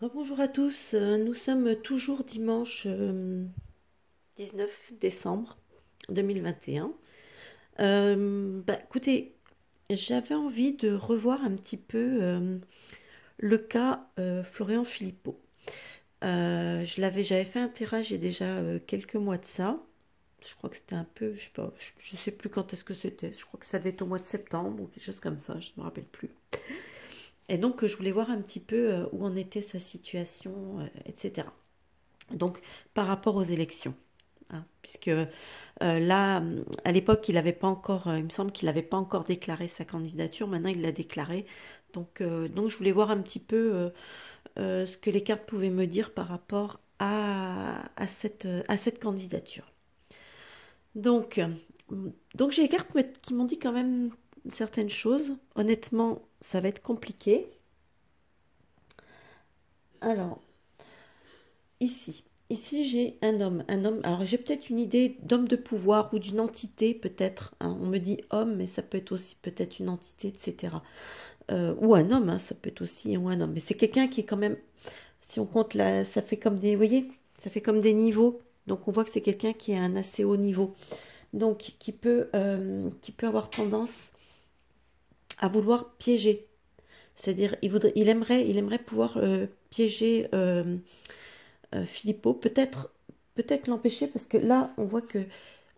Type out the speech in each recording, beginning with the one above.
Bonjour à tous, euh, nous sommes toujours dimanche 19 euh, décembre 2021. Euh, bah, écoutez, j'avais envie de revoir un petit peu le cas Florian Philippot. je l'avais, j'avais fait un tirage il y a déjà quelques mois de ça. Je crois que c'était un peu, je ne sais plus quand est-ce que c'était. Je crois que ça devait au mois de septembre ou quelque chose comme ça, je ne me rappelle plus. Et donc, je voulais voir un petit peu euh, où en était sa situation, euh, etc. Donc, par rapport aux élections. Hein, puisque euh, là, à l'époque, il n'avait pas encore, il me semble qu'il n'avait pas encore déclaré sa candidature, maintenant il l'a déclaré. Donc, donc, je voulais voir un petit peu ce que les cartes pouvaient me dire par rapport à, à, cette, à cette, candidature. Donc, donc j'ai les cartes qui m'ont dit quand même certaines choses. Honnêtement, ça va être compliqué. Alors, ici, ici j'ai un homme, un homme. Alors j'ai peut-être une idée d'homme de pouvoir ou d'une entité peut-être. Hein. On me dit homme, mais ça peut être aussi peut-être une entité, etc. Euh, ou un homme, hein, ça peut être aussi ou un homme. Mais c'est quelqu'un qui est quand même, si on compte là, ça fait comme des, vous voyez, ça fait comme des niveaux. Donc on voit que c'est quelqu'un qui est un assez haut niveau. Donc qui peut, euh, qui peut avoir tendance à vouloir piéger. C'est-à-dire, il, voudrait, il, aimerait, il aimerait pouvoir euh, piéger Philippot, euh, euh, peut-être peut-être l'empêcher, parce que là, on voit que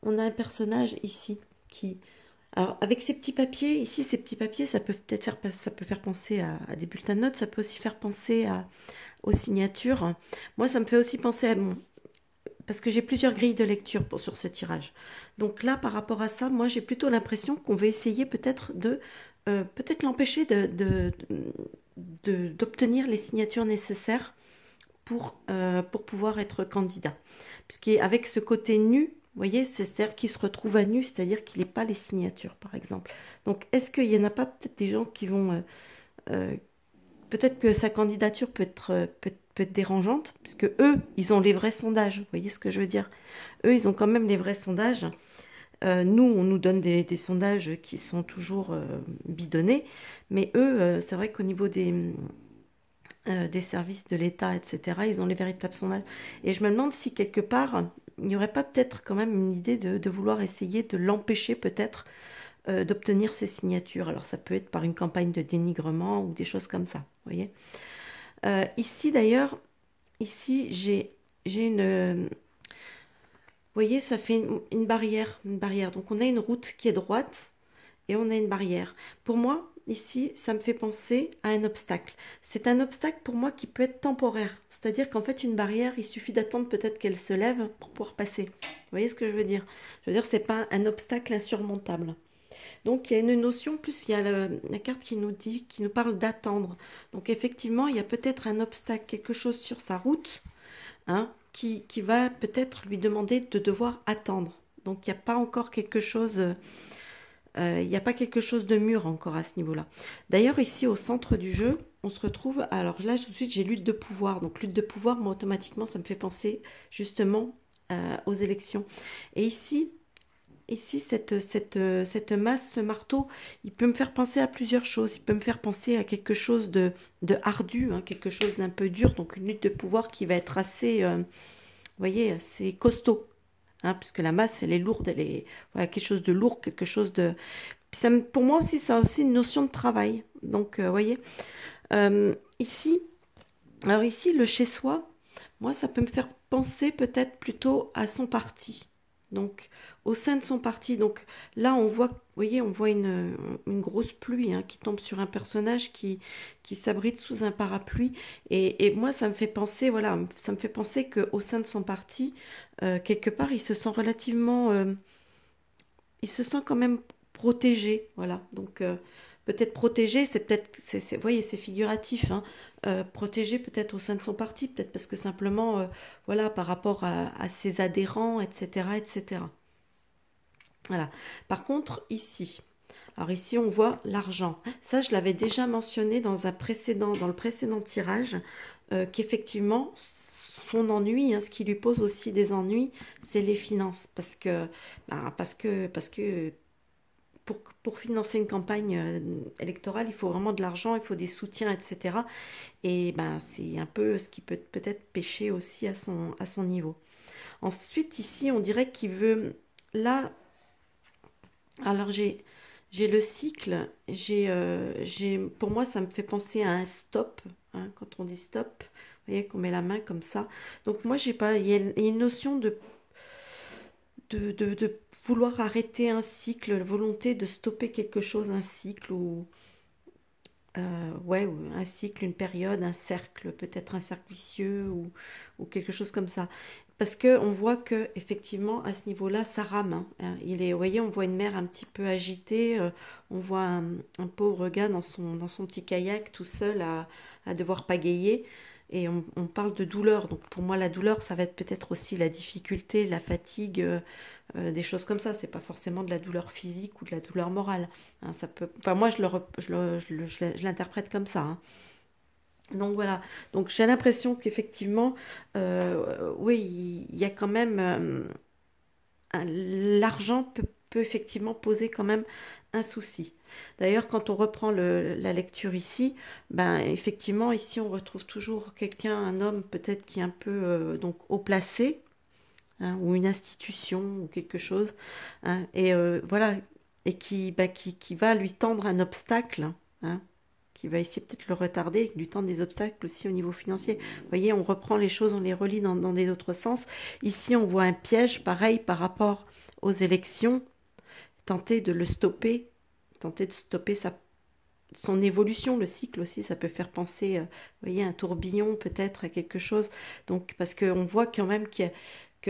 on a un personnage ici qui. Alors, avec ces petits papiers, ici, ces petits papiers, ça peut peut-être faire, ça peut faire penser à, des bulletins de notes, ça peut aussi faire penser à, aux signatures. Moi, ça me fait aussi penser à Parce que j'ai plusieurs grilles de lecture sur ce tirage. Donc là, par rapport à ça, moi, j'ai plutôt l'impression qu'on veut essayer peut-être de euh, peut-être l'empêcher d'obtenir de, de, les signatures nécessaires pour, euh, pour pouvoir être candidat. Puisqu'avec ce côté nu, vous voyez, c'est-à-dire qu'il se retrouve à nu, c'est-à-dire qu'il n'est pas les signatures, par exemple. Donc, est-ce qu'il n'y en a pas peut-être des gens qui vont... Euh, peut-être que sa candidature peut être, peut, peut être dérangeante, puisque eux, ils ont les vrais sondages. Vous voyez ce que je veux dire Eux, ils ont quand même les vrais sondages. Euh, nous, on nous donne des, sondages qui sont toujours euh, bidonnés, mais eux, euh, c'est vrai qu'au niveau des, services de l'État, etc., ils ont les véritables sondages. Et je me demande si quelque part, il n'y aurait pas peut-être quand même une idée de, vouloir essayer de l'empêcher peut-être d'obtenir ces signatures. Alors ça peut être par une campagne de dénigrement ou des choses comme ça, vous voyez. ici d'ailleurs, ici j'ai une vous voyez, ça fait une, barrière, une barrière. Donc on a une route qui est droite et on a une barrière. Pour moi, ici, ça me fait penser à un obstacle. C'est un obstacle pour moi qui peut être temporaire. C'est-à-dire qu'en fait, une barrière, il suffit d'attendre peut-être qu'elle se lève pour pouvoir passer. Vous voyez ce que je veux dire Je veux dire, n'est pas un obstacle insurmontable. Donc il y a une notion, plus il y a la carte qui nous dit, qui nous parle d'attendre. Donc effectivement, il y a peut-être un obstacle, quelque chose sur sa route, hein, qui, va peut-être lui demander de devoir attendre. Donc il n'y a pas encore quelque chose, euh, il n'y a pas quelque chose de mûr encore à ce niveau-là. D'ailleurs ici au centre du jeu, on se retrouve, alors là tout de suite j'ai lutte de pouvoir. Donc lutte de pouvoir, moi automatiquement ça me fait penser justement euh, aux élections. Et ici, ici, cette, cette, cette masse, ce marteau, il peut me faire penser à plusieurs choses. Il peut me faire penser à quelque chose de, de ardu, hein, quelque chose d'un peu dur, donc une lutte de pouvoir qui va être assez, euh, vous voyez, assez costaud. Hein, puisque la masse, elle est lourde, elle est voilà, quelque chose de lourd, quelque chose de... Ça, pour moi aussi, ça a aussi une notion de travail. Donc, euh, vous voyez, euh, ici, alors ici, le chez-soi, moi, ça peut me faire penser peut-être plutôt à son parti donc au sein de son parti. Donc là, on voit, voyez, on voit une, une grosse pluie hein, qui tombe sur un personnage qui, qui s'abrite sous un parapluie. Et, et, moi, ça me fait penser, voilà, ça me fait penser qu'au sein de son parti, euh, quelque part, il se sent relativement, euh, il se sent quand même protégé, voilà. Donc euh, peut-être protégé, c'est peut-être, vous voyez, c'est figuratif, hein. euh, protégé peut-être au sein de son parti, peut-être parce que simplement, euh, voilà, par rapport à, ses adhérents, etc., etc. Voilà. Par contre, ici, alors ici, on voit l'argent. Ça, je l'avais déjà mentionné dans un précédent, dans le précédent tirage, euh, qu'effectivement, son ennui, hein, ce qui lui pose aussi des ennuis, c'est les finances, parce que, ben, parce que, parce que pour, financer une campagne euh, électorale, il faut vraiment de l'argent, il faut des soutiens, etc. Et ben, c'est un peu ce qui peut peut-être pêcher aussi à son, à son niveau. Ensuite, ici, on dirait qu'il veut... Là, alors j'ai j'ai le cycle, j'ai, euh, j'ai pour moi ça me fait penser à un stop, hein, quand on dit stop, vous voyez qu'on met la main comme ça. Donc moi j'ai pas, il y, a une notion de, de vouloir arrêter un cycle, volonté de stopper quelque chose, un cycle euh, ou un cycle, une période, un cercle, peut-être un cercle vicieux ou, quelque chose comme ça. Parce que on voit que effectivement à ce niveau-là, ça rame. Hein. Hein, il est, vous voyez, on voit une mère un petit peu agitée, euh, on voit un, pauvre gars dans son, dans son petit kayak tout seul à, à devoir pagayer et on, parle de douleur. Donc pour moi, la douleur, ça va être peut-être aussi la difficulté, la fatigue, euh, euh, des choses comme ça. C'est pas forcément de la douleur physique ou de la douleur morale. Hein. ça peut. Enfin moi, je l'interprète je comme ça. Hein. Donc voilà. Donc j'ai l'impression qu'effectivement, euh, oui, il y, a quand même l'argent peut effectivement poser quand même un souci. D'ailleurs, quand on reprend le, la lecture ici, ben effectivement, ici on retrouve toujours quelqu'un, un homme peut-être qui est un peu euh, donc haut placé, hein, ou une institution ou quelque chose, hein, et euh, voilà, et qui, ben, qui, qui, va lui tendre un obstacle, hein, qui va essayer peut-être le retarder, lui tendre des obstacles aussi au niveau financier. Vous voyez, on reprend les choses, on les relie dans, dans des autres sens. Ici, on voit un piège, pareil, par rapport aux élections, tenter de le stopper tenter de stopper sa, son évolution, le cycle aussi, ça peut faire penser, euh, vous voyez, un tourbillon peut-être à quelque chose. Donc, parce qu'on voit quand même que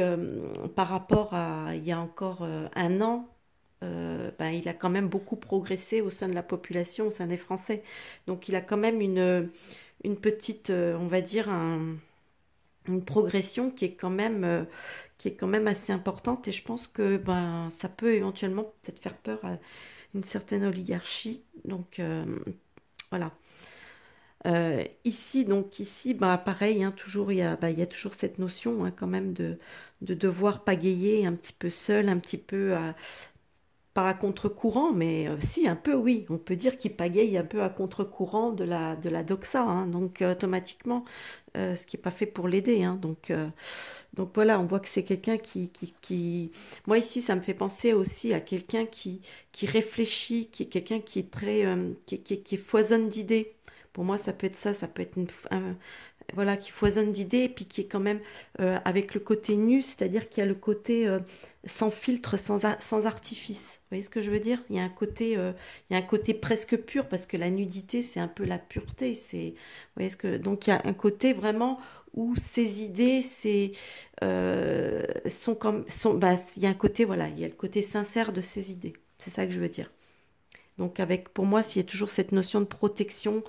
hum, par rapport à il y a encore euh, un an, euh, ben, il a quand même beaucoup progressé au sein de la population, au sein des Français. Donc, il a quand même une, une petite, on va dire, une progression qui est quand même qui est quand même assez importante et je pense que ben ça peut éventuellement peut-être faire peur à, une certaine oligarchie. Donc euh, voilà. Euh, ici, donc ici, bah, pareil, hein, toujours il y, a, bah, y, toujours cette notion hein, quand même de, de, devoir pagayer un petit peu seul, un petit peu à, pas à contre-courant, mais euh, si, un peu, oui. On peut dire qu'il pagaye un peu à contre-courant de la, de la doxa. Hein. donc, euh, automatiquement, euh, ce qui n'est pas fait pour l'aider. Hein. donc, donc, voilà, on voit que c'est quelqu'un qui, qui, qui, Moi, ici, ça me fait penser aussi à quelqu'un qui, qui réfléchit, qui est quelqu'un qui est très... qui, qui, qui foisonne d'idées. Pour moi, ça peut être ça, ça peut être une, voilà, qui foisonne d'idées et puis qui est quand même euh, avec le côté nu, c'est-à-dire qu'il y a le côté euh, sans filtre, sans, sans artifice. Vous voyez ce que je veux dire il y, a un côté, euh, il y un côté presque pur parce que la nudité, c'est un peu la pureté. C'est, voyez ce que, donc il y a un côté vraiment où ces idées, sont comme, sont, bah, il y a un côté, voilà, il y a le côté sincère de ces idées. C'est ça que je veux dire. Donc avec, pour moi, s'il y a toujours cette notion de protection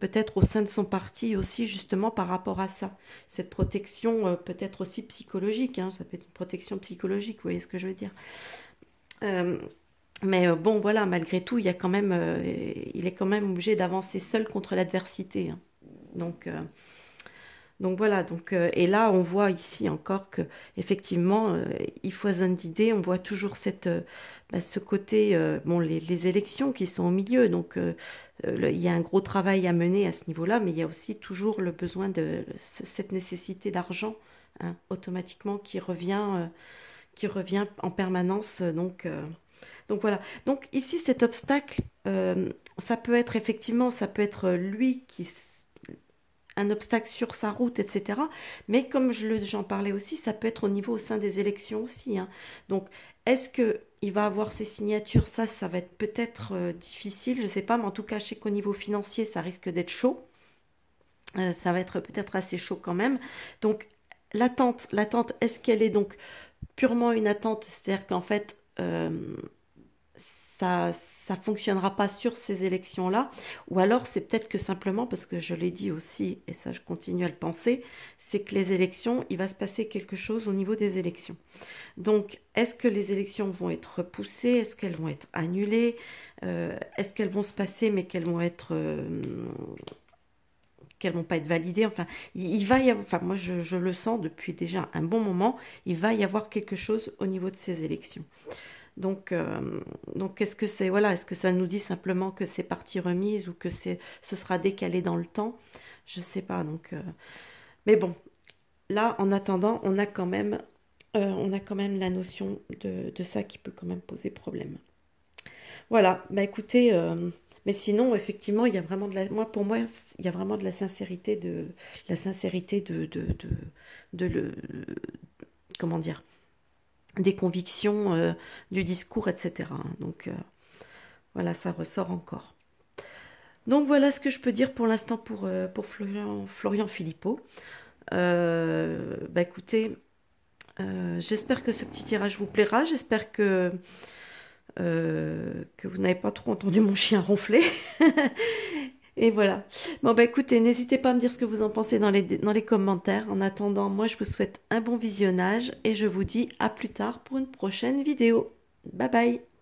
peut-être au sein de son parti aussi, justement par rapport à ça. Cette protection euh, peut-être aussi psychologique, hein, ça peut être une protection psychologique, vous voyez ce que je veux dire. Euh, mais euh, bon, voilà, malgré tout, il, y a quand même, il est quand même obligé d'avancer seul contre l'adversité. Hein. Donc, donc voilà, donc, euh, et là on voit ici encore que effectivement euh, il foisonne d'idées, on voit toujours cette, euh, bah, ce côté, bon les, élections qui sont au milieu, donc il y a un gros travail à mener à ce niveau-là, mais il y a aussi toujours le besoin de cette nécessité d'argent hein, automatiquement qui revient, qui revient en permanence. Donc, donc voilà, donc ici cet obstacle, ça peut être effectivement, ça peut être lui qui un obstacle sur sa route, etc. Mais comme j'en parlais aussi, ça peut être au niveau au sein des élections aussi. Hein. Donc, est-ce que il va avoir ses signatures Ça, ça va être peut-être euh, difficile, je ne sais pas, mais en tout cas, je sais qu'au niveau financier, ça risque d'être chaud. Euh, ça va être peut-être assez chaud quand même. Donc, l'attente, l'attente, est-ce qu'elle est donc purement une attente C'est-à-dire qu'en fait, euh, ça ça fonctionnera pas sur ces élections là ou alors c'est peut-être que simplement parce que je l'ai dit aussi et ça je continue à le penser c'est que les élections il va se passer quelque chose au niveau des élections donc est-ce que les élections vont être repoussées est-ce qu'elles vont être annulées euh, est-ce qu'elles vont se passer mais qu'elles vont être euh, qu'elles vont pas être validées. Enfin, il, va y avoir, enfin moi je, le sens depuis déjà un bon moment, il va y avoir quelque chose au niveau de ces élections. Donc, euh, donc est-ce que c'est voilà, est-ce que ça nous dit simplement que c'est partie remise ou que c'est ce sera décalé dans le temps Je sais pas. Donc, euh, mais bon, là, en attendant, on a quand même, euh, on a quand même la notion de, ça qui peut quand même poser problème. Voilà. Bah écoutez, mais sinon, effectivement, il y a vraiment de la, pour moi, il y a vraiment de la sincérité de, la sincérité de le, comment dire des convictions, euh, du discours, etc. Donc euh, voilà, ça ressort encore. Donc voilà ce que je peux dire pour l'instant pour, euh, pour Florian, Florian Philippot. bah écoutez, j'espère que ce petit tirage vous plaira. J'espère que, que vous n'avez pas trop entendu mon chien ronfler. Et voilà. Bon, bah écoutez, n'hésitez pas à me dire ce que vous en pensez dans les, dans les commentaires. En attendant, moi, je vous souhaite un bon visionnage et je vous dis à plus tard pour une prochaine vidéo. Bye bye